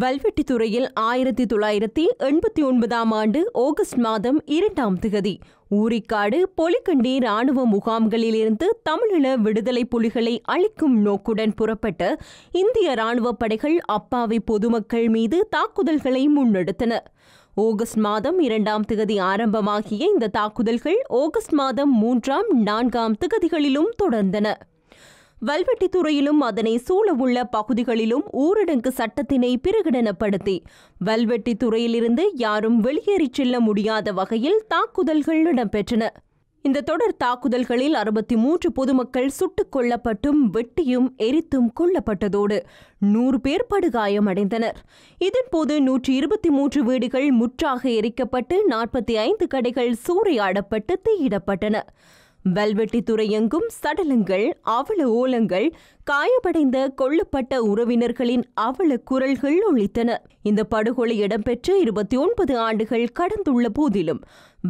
வல்வெட்டித்துறையில் ஆயிரத்தி தொள்ளாயிரத்தி எண்பத்தி ஒன்பதாம் ஆண்டு ஆகஸ்ட் மாதம் இரண்டாம் திகதி ஊரிக்காடு பொலிக்கண்டி ராணுவ முகாம்களிலிருந்து தமிழீழ விடுதலை புலிகளை அழிக்கும் நோக்குடன் புறப்பட்ட இந்திய ராணுவ படைகள் அப்பாவி பொதுமக்கள் மீது தாக்குதல்களை முன்னெடுத்தன ஆகஸ்ட் மாதம் இரண்டாம் திகதி ஆரம்பமாகிய இந்த தாக்குதல்கள் ஆகஸ்ட் மாதம் மூன்றாம் நான்காம் திகதிகளிலும் தொடர்ந்தன வல்வெட்டித்துறையிலும் அதனை சூழ உள்ள பகுதிகளிலும் ஊரடங்கு சட்டத்தினை பிரகடனப்படுத்தி வல்வெட்டித்துறையிலிருந்து யாரும் வெளியேறிச் செல்ல முடியாத வகையில் தாக்குதல்கள் இடம்பெற்றன இந்த தொடர் தாக்குதல்களில் அறுபத்தி மூன்று பொதுமக்கள் சுட்டுக் கொல்லப்பட்டும் வெட்டியும் எரித்தும் கொல்லப்பட்டதோடு நூறு பேர் படுகாயமடைந்தனர் இதன்போது நூற்றி இருபத்தி மூன்று வீடுகள் முற்றாக எரிக்கப்பட்டு நாற்பத்தி ஐந்து கடைகள் சூறையாடப்பட்டு தீயிடப்பட்டன வல்வெட்டி துறையெங்கும் சடலங்கள் அவல ஓலங்கள் காயமடைந்த கொல்லப்பட்ட உறவினர்களின் அவல குரல்கள் ஒழித்தன இந்த படுகொலை இடம்பெற்று இருபத்தி ஒன்பது ஆண்டுகள் கடந்துள்ள போதிலும்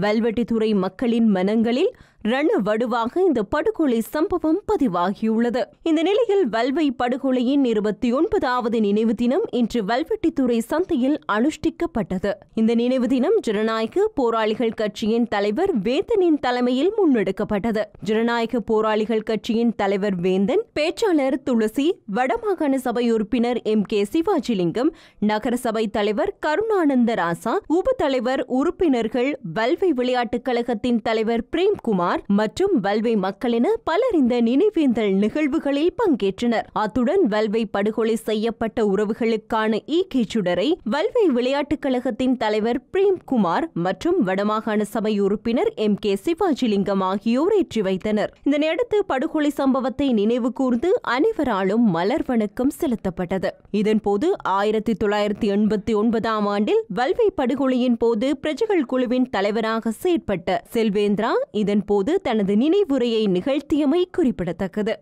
வல்வெட்டித்துறை மக்களின் மனங்களில் ரண வடுவாக இந்த படுகொலை சம்பவம் பதிவாகியுள்ளது இந்த நிலையில் வல்வை படுகொலையின் இருபத்தி ஒன்பதாவது நினைவு தினம் இன்று வல்வெட்டித்துறை சந்தையில் அனுஷ்டிக்கப்பட்டது இந்த நினைவு தினம் ஜனநாயக போராளிகள் கட்சியின் தலைவர் வேந்தனின் தலைமையில் முன்னெடுக்கப்பட்டது ஜனநாயக போராளிகள் கட்சியின் தலைவர் வேந்தன் பேச்சாளர் துளசி வடமாகாண சபை உறுப்பினர் எம் கே சிவாஜிலிங்கம் நகரசபை தலைவர் கருணானந்த ராசா உப தலைவர் உறுப்பினர்கள் வல்வை கோவை விளையாட்டுக் கழகத்தின் தலைவர் பிரேம்குமார் மற்றும் வல்வை மக்களின பலர் இந்த நினைவேந்தல் நிகழ்வுகளில் பங்கேற்றனர் அத்துடன் வல்வை படுகொலை செய்யப்பட்ட உறவுகளுக்கான ஈகை சுடரை வல்வை விளையாட்டுக் கழகத்தின் தலைவர் பிரேம்குமார் மற்றும் வடமாகாண சபை உறுப்பினர் எம் கே சிவாஜிலிங்கம் ஆகியோர் ஏற்றி வைத்தனர் இதனையடுத்து படுகொலை சம்பவத்தை நினைவு கூர்ந்து அனைவராலும் மலர் வணக்கம் செலுத்தப்பட்டது இதன்போது ஆயிரத்தி தொள்ளாயிரத்தி எண்பத்தி ஒன்பதாம் ஆண்டில் வல்வை படுகொலையின் போது பிரஜைகள் குழுவின் தலைவர் தலைவனாக செயற்பட்ட செல்வேந்திரா இதன்போது தனது நினைவுரையை நிகழ்த்தியமை குறிப்பிடத்தக்கது